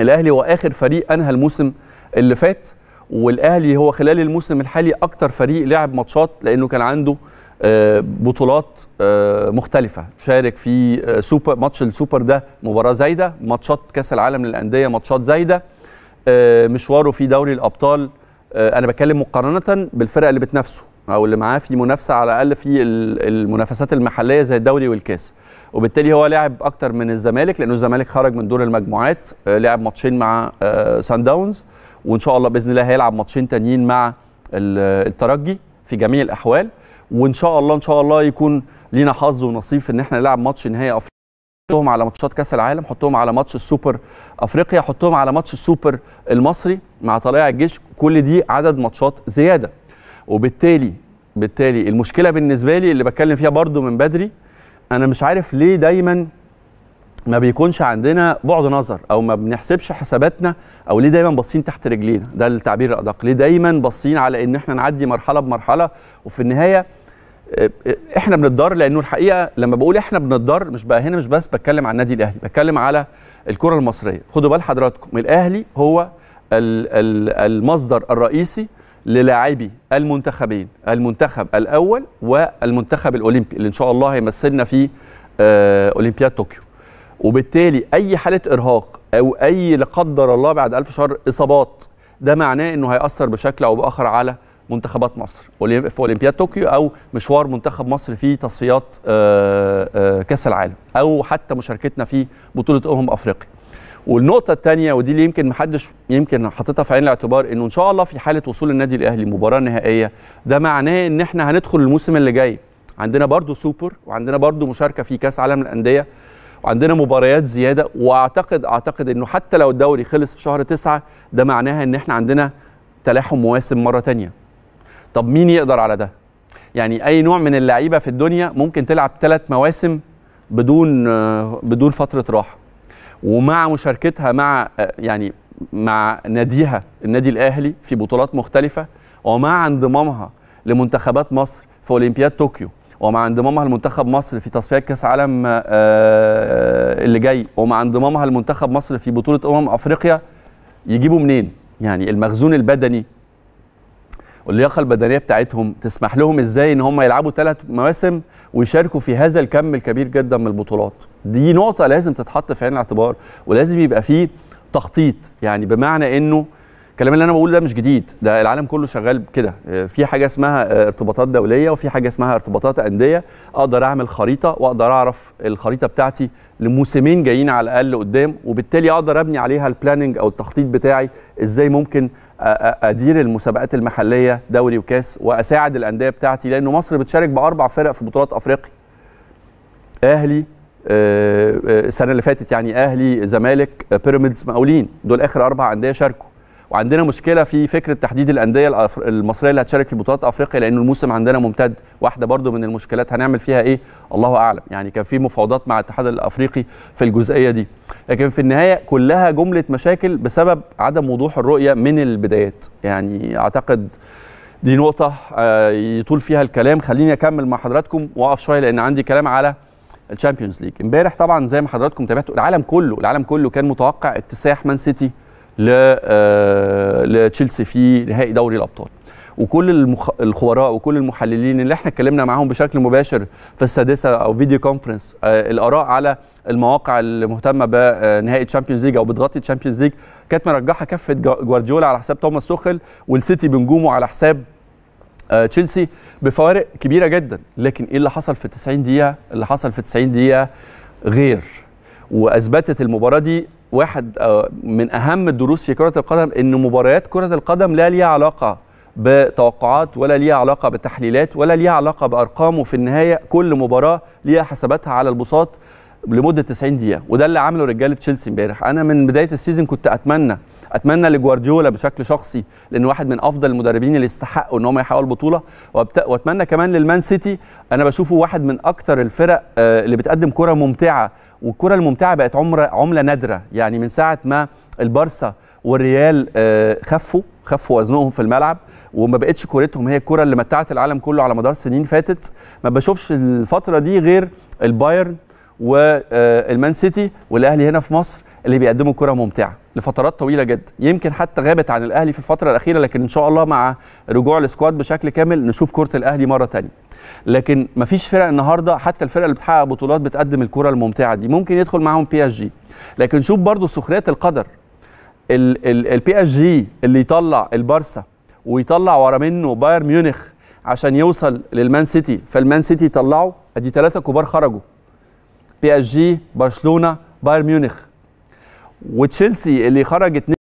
الاهلي هو اخر فريق انهى الموسم اللي فات والاهلي هو خلال الموسم الحالي اكتر فريق لعب ماتشات لانه كان عنده آه، بطولات آه، مختلفة شارك في آه، سوبر ماتش السوبر ده مباراة زايدة ماتشات كأس العالم للأندية ماتشات زايدة مشواره في دوري الأبطال أنا بتكلم مقارنة بالفرق اللي بتنافسه او اللي معاه في منافسه على الاقل في المنافسات المحليه زي الدوري والكاس وبالتالي هو لعب اكتر من الزمالك لانه الزمالك خرج من دور المجموعات آه، لعب ماتشين مع سان آه، داونز وان شاء الله باذن الله هيلعب ماتشين تانيين مع الترجي في جميع الاحوال وان شاء الله ان شاء الله يكون لينا حظ ونصيب ان احنا نلعب ماتش نهائي افريقيا حطهم على ماتشات كاس العالم حطهم على ماتش السوبر افريقيا حطهم على ماتش السوبر المصري مع طلائع الجيش كل دي عدد ماتشات زياده وبالتالي بالتالي المشكله بالنسبه لي اللي بتكلم فيها برضو من بدري انا مش عارف ليه دايما ما بيكونش عندنا بعد نظر او ما بنحسبش حساباتنا او ليه دايما باصين تحت رجلينا ده التعبير الادق ليه دايما باصين على ان احنا نعدي مرحله بمرحله وفي النهايه آه، احنا بنتضار لانه الحقيقه لما بقول احنا بنتضار مش بقى هنا مش بس بتكلم عن النادي الاهلي بتكلم على الكره المصريه خدوا بال حضراتكم الاهلي هو المصدر الرئيسي للاعبي المنتخبين المنتخب الاول والمنتخب الاولمبي اللي ان شاء الله هيمثلنا في آه، اولمبياد طوكيو وبالتالي اي حاله ارهاق او اي لا قدر الله بعد الف شهر اصابات ده معناه انه هياثر بشكل او باخر على منتخبات مصر في اولمبياد طوكيو او مشوار منتخب مصر في تصفيات آه، آه، كاس العالم او حتى مشاركتنا في بطوله امم افريقيا والنقطه الثانيه ودي اللي يمكن محدش يمكن حاططها في عين الاعتبار انه ان شاء الله في حاله وصول النادي الاهلي مباراه نهائيه ده معناه ان احنا هندخل الموسم اللي جاي عندنا برضو سوبر وعندنا برضو مشاركه في كاس عالم الانديه وعندنا مباريات زياده واعتقد اعتقد انه حتى لو الدوري خلص في شهر تسعة ده معناها ان احنا عندنا تلاحم مواسم مره تانية طب مين يقدر على ده يعني اي نوع من اللعيبه في الدنيا ممكن تلعب ثلاث مواسم بدون بدون فتره راحه ومع مشاركتها مع آه، يعني مع ناديها النادي الاهلي في بطولات مختلفه ومع انضمامها لمنتخبات مصر في اولمبياد طوكيو ومع انضمامها لمنتخب مصر في تصفيات كاس عالم آه، آه، اللي جاي ومع انضمامها لمنتخب مصر في بطوله امم افريقيا يجيبوا منين يعني المخزون البدني واللياقه البدنيه بتاعتهم تسمح لهم ازاي ان هم يلعبوا ثلاث مواسم ويشاركوا في هذا الكم الكبير جدا من البطولات دي نقطه لازم تتحط في عين الاعتبار ولازم يبقى فيه تخطيط يعني بمعنى انه الكلام اللي انا بقوله ده مش جديد ده العالم كله شغال كده في حاجه اسمها ارتباطات دوليه وفي حاجه اسمها ارتباطات انديه اقدر اعمل خريطه واقدر اعرف الخريطه بتاعتي لموسمين جايين على الاقل قدام وبالتالي اقدر ابني عليها البلاننج او التخطيط بتاعي ازاي ممكن ادير المسابقات المحليه دوري وكاس واساعد الانديه بتاعتي لان مصر بتشارك باربع فرق في بطولات افريقيا اهلي آه، آه، السنه اللي فاتت يعني اهلي زمالك آه، بيراميدز مقاولين دول اخر اربع انديه شاركوا وعندنا مشكله في فكره تحديد الانديه المصريه اللي هتشارك في بطولات افريقيا لان الموسم عندنا ممتد واحده برضو من المشكلات هنعمل فيها ايه الله اعلم يعني كان في مفاوضات مع الاتحاد الافريقي في الجزئيه دي لكن في النهايه كلها جمله مشاكل بسبب عدم وضوح الرؤيه من البدايات يعني اعتقد دي نقطه يطول فيها الكلام خليني اكمل مع حضراتكم واقف شويه لان عندي كلام على الشامبيونز ليج امبارح طبعا زي ما حضراتكم تابعتوا العالم كله العالم كله كان متوقع اكتساح مان سيتي لتشيلسي آه، في نهائي دوري الابطال وكل المخ... الخبراء وكل المحللين اللي احنا اتكلمنا معاهم بشكل مباشر في السادسه او فيديو كونفرنس آه الاراء على المواقع المهتمه بنهائي تشامبيونز ليج او بتغطي تشامبيونز ليج كانت مرجحه كفه جوارديولا على حساب توماس سوخل والسيتي بنجومه على حساب آه، تشيلسي بفوارق كبيره جدا لكن ايه اللي حصل في 90 دقيقه اللي حصل في 90 دقيقه غير واثبتت المباراه دي واحد آه، من اهم الدروس في كره القدم ان مباريات كره القدم لا ليها علاقه بتوقعات ولا ليها علاقه بتحليلات ولا ليها علاقه بارقام وفي النهايه كل مباراه ليها حساباتها على البساط لمده 90 دقيقه وده اللي عمله رجاله تشيلسي امبارح انا من بدايه السيزون كنت اتمنى اتمنى لجوارديولا بشكل شخصي لان واحد من افضل المدربين اللي يستحقوا ان هم يحققوا البطوله واتمنى كمان للمان سيتي انا بشوفه واحد من اكثر الفرق آه، اللي بتقدم كره ممتعه والكره الممتعه بقت عمره عمله نادره يعني من ساعه ما البارسا والريال آه، خفوا خفوا وزنهم في الملعب وما بقتش كورتهم هي الكره اللي متعت العالم كله على مدار سنين فاتت ما بشوفش الفتره دي غير البايرن والمان سيتي والاهلي هنا في مصر اللي بيقدموا كره ممتعه لفترات طويله جدا يمكن حتى غابت عن الاهلي في الفتره الاخيره لكن ان شاء الله مع رجوع السكواد بشكل كامل نشوف كره الاهلي مره ثانيه لكن مفيش فرق النهارده حتى الفرق اللي بتحقق بطولات بتقدم الكره الممتعه دي ممكن يدخل معاهم بي اس جي لكن شوف برضو سخريه القدر البي اس جي اللي يطلع البارسا ويطلع ورا منه بايرن ميونخ عشان يوصل للمان سيتي فالمان سيتي طلعه ادي ثلاثه كبار خرجوا بي اس جي برشلونه بايرن ميونخ وتشيلسي اللي خرج 2